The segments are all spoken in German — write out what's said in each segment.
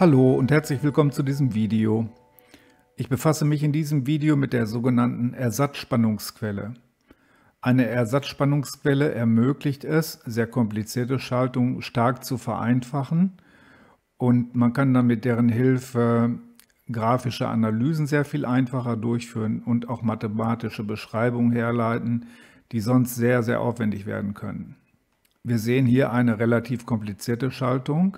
Hallo und herzlich willkommen zu diesem Video. Ich befasse mich in diesem Video mit der sogenannten Ersatzspannungsquelle. Eine Ersatzspannungsquelle ermöglicht es, sehr komplizierte Schaltungen stark zu vereinfachen und man kann dann mit deren Hilfe grafische Analysen sehr viel einfacher durchführen und auch mathematische Beschreibungen herleiten, die sonst sehr, sehr aufwendig werden können. Wir sehen hier eine relativ komplizierte Schaltung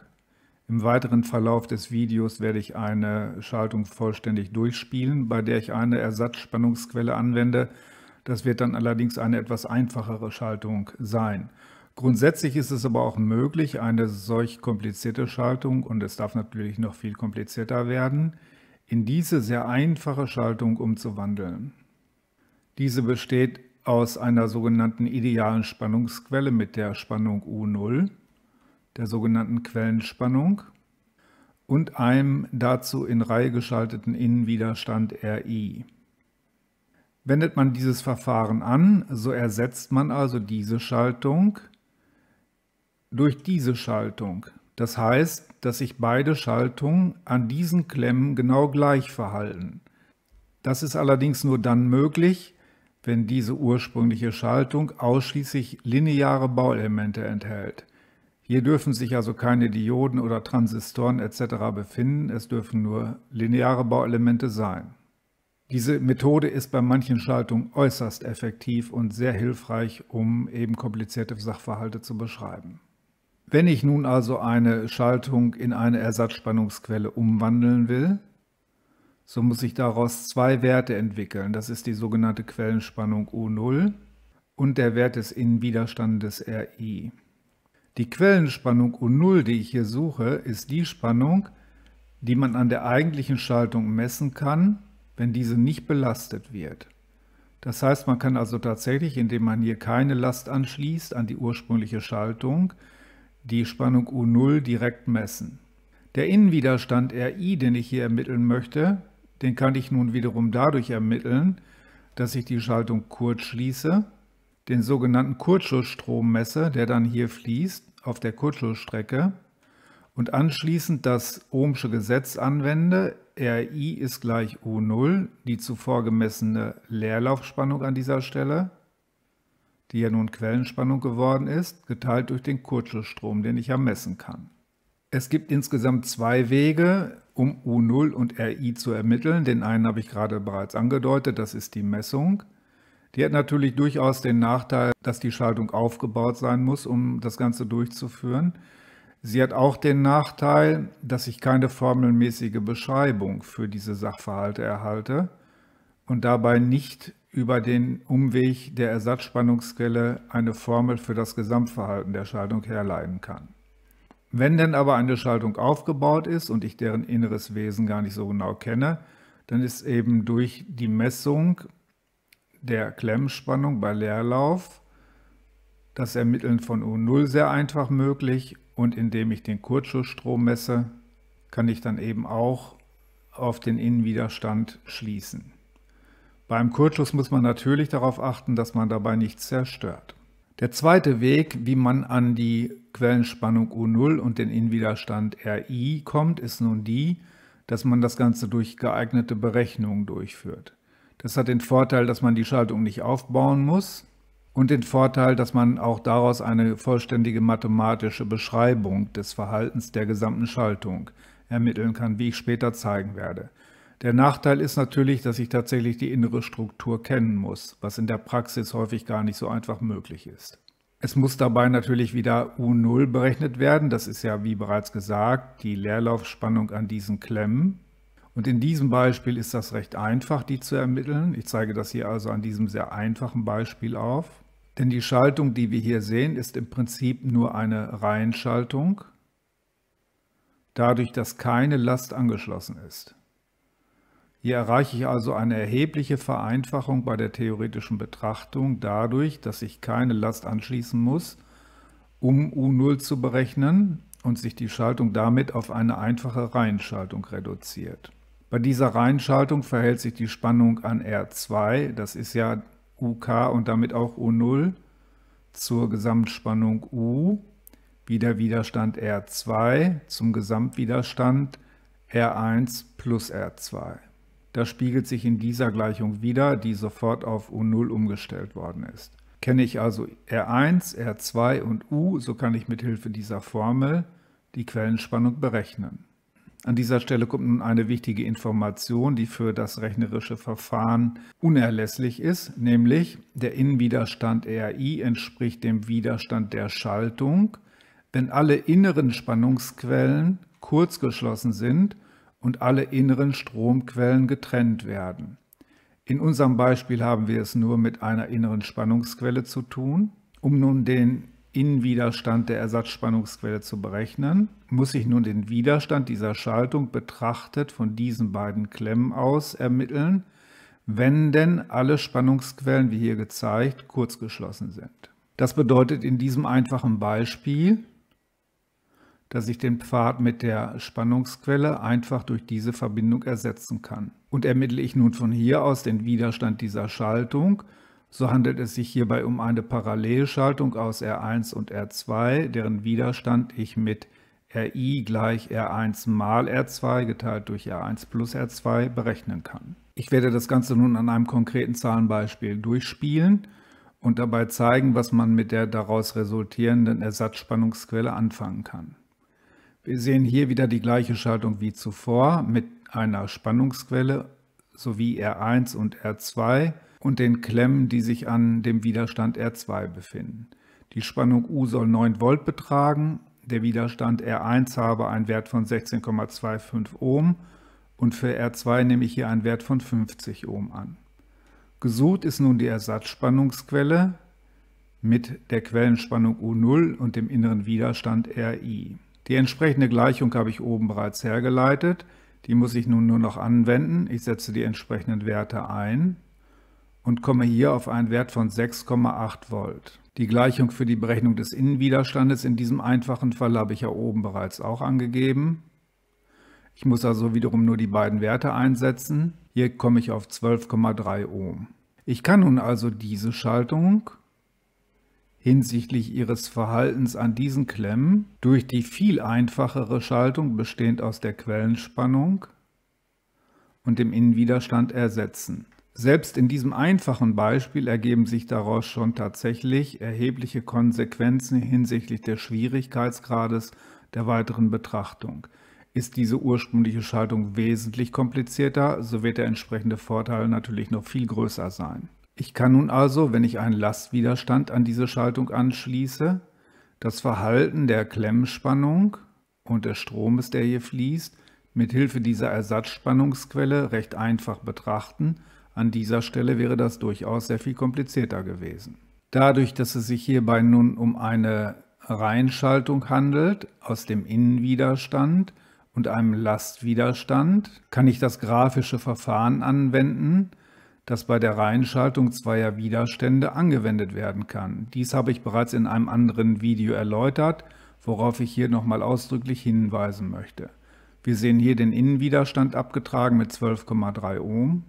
im weiteren Verlauf des Videos werde ich eine Schaltung vollständig durchspielen, bei der ich eine Ersatzspannungsquelle anwende. Das wird dann allerdings eine etwas einfachere Schaltung sein. Grundsätzlich ist es aber auch möglich, eine solch komplizierte Schaltung, und es darf natürlich noch viel komplizierter werden, in diese sehr einfache Schaltung umzuwandeln. Diese besteht aus einer sogenannten idealen Spannungsquelle mit der Spannung U0 der sogenannten Quellenspannung und einem dazu in Reihe geschalteten Innenwiderstand RI. Wendet man dieses Verfahren an, so ersetzt man also diese Schaltung durch diese Schaltung. Das heißt, dass sich beide Schaltungen an diesen Klemmen genau gleich verhalten. Das ist allerdings nur dann möglich, wenn diese ursprüngliche Schaltung ausschließlich lineare Bauelemente enthält. Hier dürfen sich also keine Dioden oder Transistoren etc. befinden, es dürfen nur lineare Bauelemente sein. Diese Methode ist bei manchen Schaltungen äußerst effektiv und sehr hilfreich, um eben komplizierte Sachverhalte zu beschreiben. Wenn ich nun also eine Schaltung in eine Ersatzspannungsquelle umwandeln will, so muss ich daraus zwei Werte entwickeln. Das ist die sogenannte Quellenspannung U0 und der Wert des Innenwiderstandes RI. Die Quellenspannung U0, die ich hier suche, ist die Spannung, die man an der eigentlichen Schaltung messen kann, wenn diese nicht belastet wird. Das heißt, man kann also tatsächlich, indem man hier keine Last anschließt an die ursprüngliche Schaltung, die Spannung U0 direkt messen. Der Innenwiderstand RI, den ich hier ermitteln möchte, den kann ich nun wiederum dadurch ermitteln, dass ich die Schaltung kurz schließe, den sogenannten Kurzschussstrom messe, der dann hier fließt auf der kutschu und anschließend das Ohmsche Gesetz anwende, RI ist gleich U0, die zuvor gemessene Leerlaufspannung an dieser Stelle, die ja nun Quellenspannung geworden ist, geteilt durch den Kurzschlussstrom, den ich ja messen kann. Es gibt insgesamt zwei Wege, um U0 und RI zu ermitteln. Den einen habe ich gerade bereits angedeutet, das ist die Messung. Die hat natürlich durchaus den Nachteil, dass die Schaltung aufgebaut sein muss, um das Ganze durchzuführen. Sie hat auch den Nachteil, dass ich keine formelmäßige Beschreibung für diese Sachverhalte erhalte und dabei nicht über den Umweg der Ersatzspannungsquelle eine Formel für das Gesamtverhalten der Schaltung herleiten kann. Wenn denn aber eine Schaltung aufgebaut ist und ich deren inneres Wesen gar nicht so genau kenne, dann ist eben durch die Messung der Klemmspannung bei Leerlauf, das Ermitteln von U0 sehr einfach möglich und indem ich den Kurzschussstrom messe, kann ich dann eben auch auf den Innenwiderstand schließen. Beim Kurzschuss muss man natürlich darauf achten, dass man dabei nichts zerstört. Der zweite Weg, wie man an die Quellenspannung U0 und den Innenwiderstand RI kommt, ist nun die, dass man das Ganze durch geeignete Berechnungen durchführt. Das hat den Vorteil, dass man die Schaltung nicht aufbauen muss und den Vorteil, dass man auch daraus eine vollständige mathematische Beschreibung des Verhaltens der gesamten Schaltung ermitteln kann, wie ich später zeigen werde. Der Nachteil ist natürlich, dass ich tatsächlich die innere Struktur kennen muss, was in der Praxis häufig gar nicht so einfach möglich ist. Es muss dabei natürlich wieder U0 berechnet werden, das ist ja wie bereits gesagt die Leerlaufspannung an diesen Klemmen und in diesem Beispiel ist das recht einfach, die zu ermitteln. Ich zeige das hier also an diesem sehr einfachen Beispiel auf. Denn die Schaltung, die wir hier sehen, ist im Prinzip nur eine Reihenschaltung, dadurch, dass keine Last angeschlossen ist. Hier erreiche ich also eine erhebliche Vereinfachung bei der theoretischen Betrachtung dadurch, dass ich keine Last anschließen muss, um U0 zu berechnen und sich die Schaltung damit auf eine einfache Reihenschaltung reduziert. Bei dieser Reihenschaltung verhält sich die Spannung an R2, das ist ja UK und damit auch U0, zur Gesamtspannung U, wie der Widerstand R2 zum Gesamtwiderstand R1 plus R2. Das spiegelt sich in dieser Gleichung wieder, die sofort auf U0 umgestellt worden ist. Kenne ich also R1, R2 und U, so kann ich mithilfe dieser Formel die Quellenspannung berechnen. An dieser Stelle kommt nun eine wichtige Information, die für das rechnerische Verfahren unerlässlich ist, nämlich der Innenwiderstand RI entspricht dem Widerstand der Schaltung, wenn alle inneren Spannungsquellen kurzgeschlossen sind und alle inneren Stromquellen getrennt werden. In unserem Beispiel haben wir es nur mit einer inneren Spannungsquelle zu tun. Um nun den Innenwiderstand der Ersatzspannungsquelle zu berechnen, muss ich nun den Widerstand dieser Schaltung betrachtet von diesen beiden Klemmen aus ermitteln, wenn denn alle Spannungsquellen, wie hier gezeigt, kurzgeschlossen sind. Das bedeutet in diesem einfachen Beispiel, dass ich den Pfad mit der Spannungsquelle einfach durch diese Verbindung ersetzen kann. Und ermittle ich nun von hier aus den Widerstand dieser Schaltung, so handelt es sich hierbei um eine Parallelschaltung aus R1 und R2, deren Widerstand ich mit Ri gleich R1 mal R2 geteilt durch R1 plus R2 berechnen kann. Ich werde das Ganze nun an einem konkreten Zahlenbeispiel durchspielen und dabei zeigen, was man mit der daraus resultierenden Ersatzspannungsquelle anfangen kann. Wir sehen hier wieder die gleiche Schaltung wie zuvor mit einer Spannungsquelle sowie R1 und R2 und den Klemmen, die sich an dem Widerstand R2 befinden. Die Spannung U soll 9 Volt betragen, der Widerstand R1 habe einen Wert von 16,25 Ohm und für R2 nehme ich hier einen Wert von 50 Ohm an. Gesucht ist nun die Ersatzspannungsquelle mit der Quellenspannung U0 und dem inneren Widerstand RI. Die entsprechende Gleichung habe ich oben bereits hergeleitet. Die muss ich nun nur noch anwenden. Ich setze die entsprechenden Werte ein und komme hier auf einen Wert von 6,8 Volt. Die Gleichung für die Berechnung des Innenwiderstandes in diesem einfachen Fall habe ich ja oben bereits auch angegeben. Ich muss also wiederum nur die beiden Werte einsetzen. Hier komme ich auf 12,3 Ohm. Ich kann nun also diese Schaltung hinsichtlich ihres Verhaltens an diesen Klemmen durch die viel einfachere Schaltung bestehend aus der Quellenspannung und dem Innenwiderstand ersetzen. Selbst in diesem einfachen Beispiel ergeben sich daraus schon tatsächlich erhebliche Konsequenzen hinsichtlich des Schwierigkeitsgrades der weiteren Betrachtung. Ist diese ursprüngliche Schaltung wesentlich komplizierter, so wird der entsprechende Vorteil natürlich noch viel größer sein. Ich kann nun also, wenn ich einen Lastwiderstand an diese Schaltung anschließe, das Verhalten der Klemmspannung und des Stromes, der hier fließt, mithilfe dieser Ersatzspannungsquelle recht einfach betrachten an dieser Stelle wäre das durchaus sehr viel komplizierter gewesen. Dadurch, dass es sich hierbei nun um eine Reinschaltung handelt aus dem Innenwiderstand und einem Lastwiderstand, kann ich das grafische Verfahren anwenden, das bei der Reinschaltung zweier Widerstände angewendet werden kann. Dies habe ich bereits in einem anderen Video erläutert, worauf ich hier nochmal ausdrücklich hinweisen möchte. Wir sehen hier den Innenwiderstand abgetragen mit 12,3 Ohm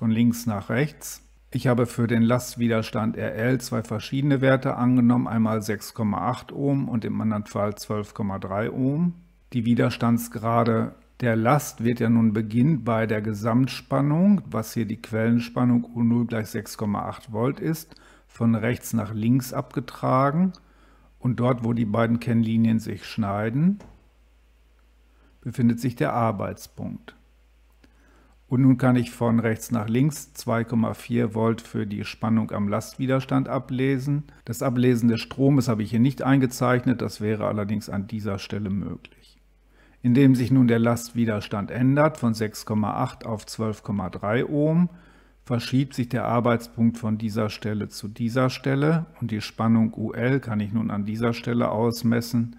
von links nach rechts. Ich habe für den Lastwiderstand RL zwei verschiedene Werte angenommen, einmal 6,8 Ohm und im anderen Fall 12,3 Ohm. Die Widerstandsgrade der Last wird ja nun beginnt bei der Gesamtspannung, was hier die Quellenspannung U0 gleich 6,8 Volt ist, von rechts nach links abgetragen und dort, wo die beiden Kennlinien sich schneiden, befindet sich der Arbeitspunkt. Und nun kann ich von rechts nach links 2,4 Volt für die Spannung am Lastwiderstand ablesen. Das Ablesen des Stromes habe ich hier nicht eingezeichnet, das wäre allerdings an dieser Stelle möglich. Indem sich nun der Lastwiderstand ändert von 6,8 auf 12,3 Ohm, verschiebt sich der Arbeitspunkt von dieser Stelle zu dieser Stelle und die Spannung UL kann ich nun an dieser Stelle ausmessen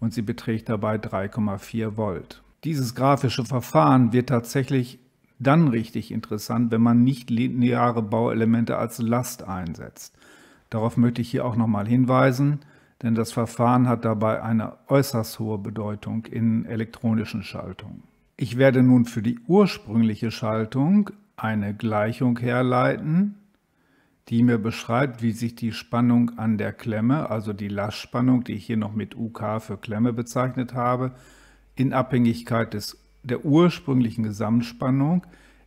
und sie beträgt dabei 3,4 Volt. Dieses grafische Verfahren wird tatsächlich dann richtig interessant, wenn man nicht lineare Bauelemente als Last einsetzt. Darauf möchte ich hier auch nochmal hinweisen, denn das Verfahren hat dabei eine äußerst hohe Bedeutung in elektronischen Schaltungen. Ich werde nun für die ursprüngliche Schaltung eine Gleichung herleiten, die mir beschreibt, wie sich die Spannung an der Klemme, also die Lastspannung, die ich hier noch mit UK für Klemme bezeichnet habe, in Abhängigkeit des der ursprünglichen Gesamtspannung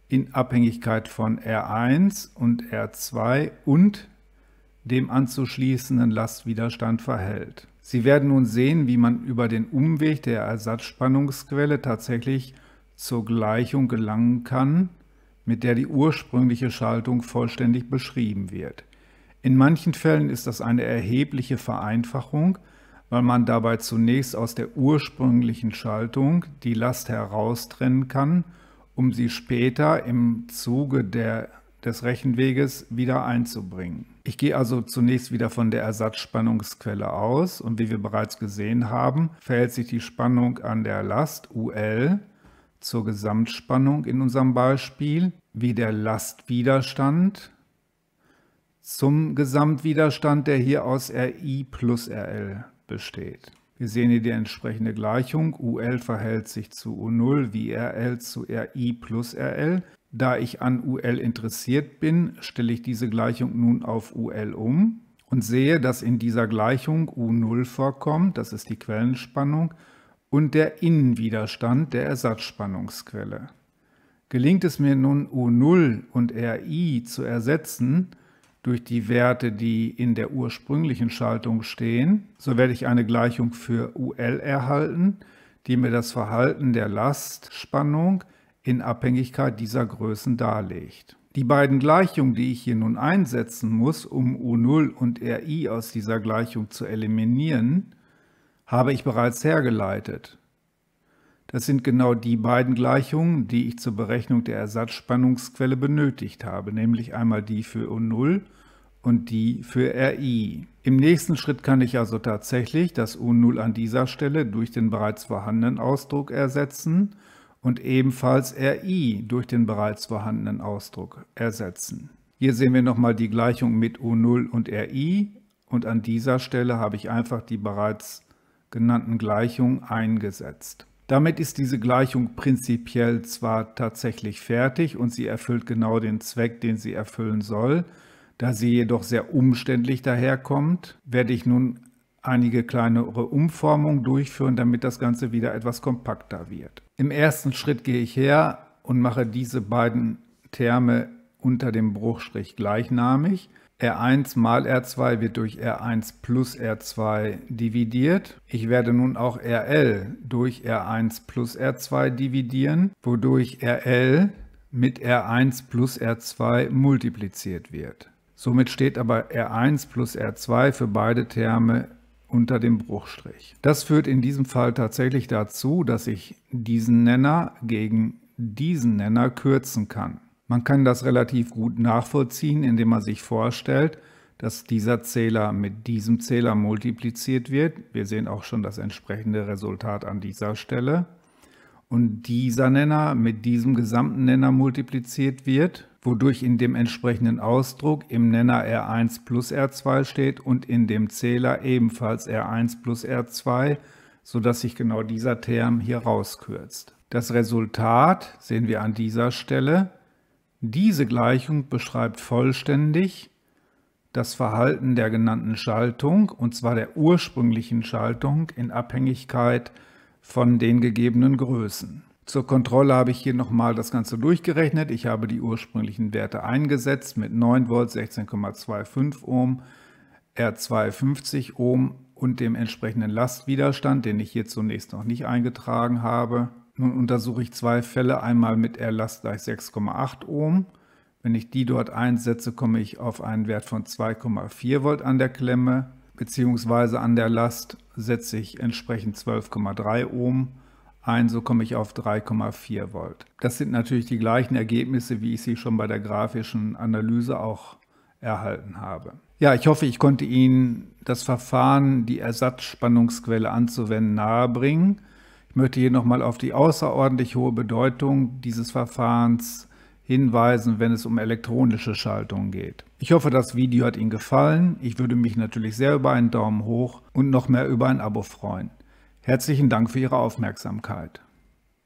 in Abhängigkeit von R1 und R2 und dem anzuschließenden Lastwiderstand verhält. Sie werden nun sehen, wie man über den Umweg der Ersatzspannungsquelle tatsächlich zur Gleichung gelangen kann, mit der die ursprüngliche Schaltung vollständig beschrieben wird. In manchen Fällen ist das eine erhebliche Vereinfachung, weil man dabei zunächst aus der ursprünglichen Schaltung die Last heraustrennen kann, um sie später im Zuge der, des Rechenweges wieder einzubringen. Ich gehe also zunächst wieder von der Ersatzspannungsquelle aus und wie wir bereits gesehen haben, verhält sich die Spannung an der Last UL zur Gesamtspannung in unserem Beispiel wie der Lastwiderstand zum Gesamtwiderstand, der hier aus RI plus RL besteht. Wir sehen hier die entsprechende Gleichung. UL verhält sich zu U0 wie RL zu RI plus RL. Da ich an UL interessiert bin, stelle ich diese Gleichung nun auf UL um und sehe, dass in dieser Gleichung U0 vorkommt, das ist die Quellenspannung, und der Innenwiderstand der Ersatzspannungsquelle. Gelingt es mir nun U0 und RI zu ersetzen, durch die Werte, die in der ursprünglichen Schaltung stehen, so werde ich eine Gleichung für UL erhalten, die mir das Verhalten der Lastspannung in Abhängigkeit dieser Größen darlegt. Die beiden Gleichungen, die ich hier nun einsetzen muss, um U0 und RI aus dieser Gleichung zu eliminieren, habe ich bereits hergeleitet. Das sind genau die beiden Gleichungen, die ich zur Berechnung der Ersatzspannungsquelle benötigt habe, nämlich einmal die für U0 und die für RI. Im nächsten Schritt kann ich also tatsächlich das U0 an dieser Stelle durch den bereits vorhandenen Ausdruck ersetzen und ebenfalls RI durch den bereits vorhandenen Ausdruck ersetzen. Hier sehen wir nochmal die Gleichung mit U0 und RI und an dieser Stelle habe ich einfach die bereits genannten Gleichungen eingesetzt. Damit ist diese Gleichung prinzipiell zwar tatsächlich fertig und sie erfüllt genau den Zweck, den sie erfüllen soll, da sie jedoch sehr umständlich daherkommt, werde ich nun einige kleinere Umformungen durchführen, damit das Ganze wieder etwas kompakter wird. Im ersten Schritt gehe ich her und mache diese beiden Terme unter dem Bruchstrich gleichnamig. R1 mal R2 wird durch R1 plus R2 dividiert. Ich werde nun auch RL durch R1 plus R2 dividieren, wodurch RL mit R1 plus R2 multipliziert wird. Somit steht aber R1 plus R2 für beide Terme unter dem Bruchstrich. Das führt in diesem Fall tatsächlich dazu, dass ich diesen Nenner gegen diesen Nenner kürzen kann. Man kann das relativ gut nachvollziehen, indem man sich vorstellt, dass dieser Zähler mit diesem Zähler multipliziert wird. Wir sehen auch schon das entsprechende Resultat an dieser Stelle. Und dieser Nenner mit diesem gesamten Nenner multipliziert wird, wodurch in dem entsprechenden Ausdruck im Nenner R1 plus R2 steht und in dem Zähler ebenfalls R1 plus R2, sodass sich genau dieser Term hier rauskürzt. Das Resultat sehen wir an dieser Stelle. Diese Gleichung beschreibt vollständig das Verhalten der genannten Schaltung, und zwar der ursprünglichen Schaltung, in Abhängigkeit von den gegebenen Größen. Zur Kontrolle habe ich hier nochmal das Ganze durchgerechnet. Ich habe die ursprünglichen Werte eingesetzt mit 9 Volt, 16,25 Ohm, r 250 Ohm und dem entsprechenden Lastwiderstand, den ich hier zunächst noch nicht eingetragen habe. Nun untersuche ich zwei Fälle, einmal mit Erlass gleich 6,8 Ohm. Wenn ich die dort einsetze, komme ich auf einen Wert von 2,4 Volt an der Klemme, beziehungsweise an der Last setze ich entsprechend 12,3 Ohm ein, so komme ich auf 3,4 Volt. Das sind natürlich die gleichen Ergebnisse, wie ich sie schon bei der grafischen Analyse auch erhalten habe. Ja, ich hoffe, ich konnte Ihnen das Verfahren, die Ersatzspannungsquelle anzuwenden, nahebringen möchte hier nochmal auf die außerordentlich hohe Bedeutung dieses Verfahrens hinweisen, wenn es um elektronische Schaltungen geht. Ich hoffe, das Video hat Ihnen gefallen. Ich würde mich natürlich sehr über einen Daumen hoch und noch mehr über ein Abo freuen. Herzlichen Dank für Ihre Aufmerksamkeit.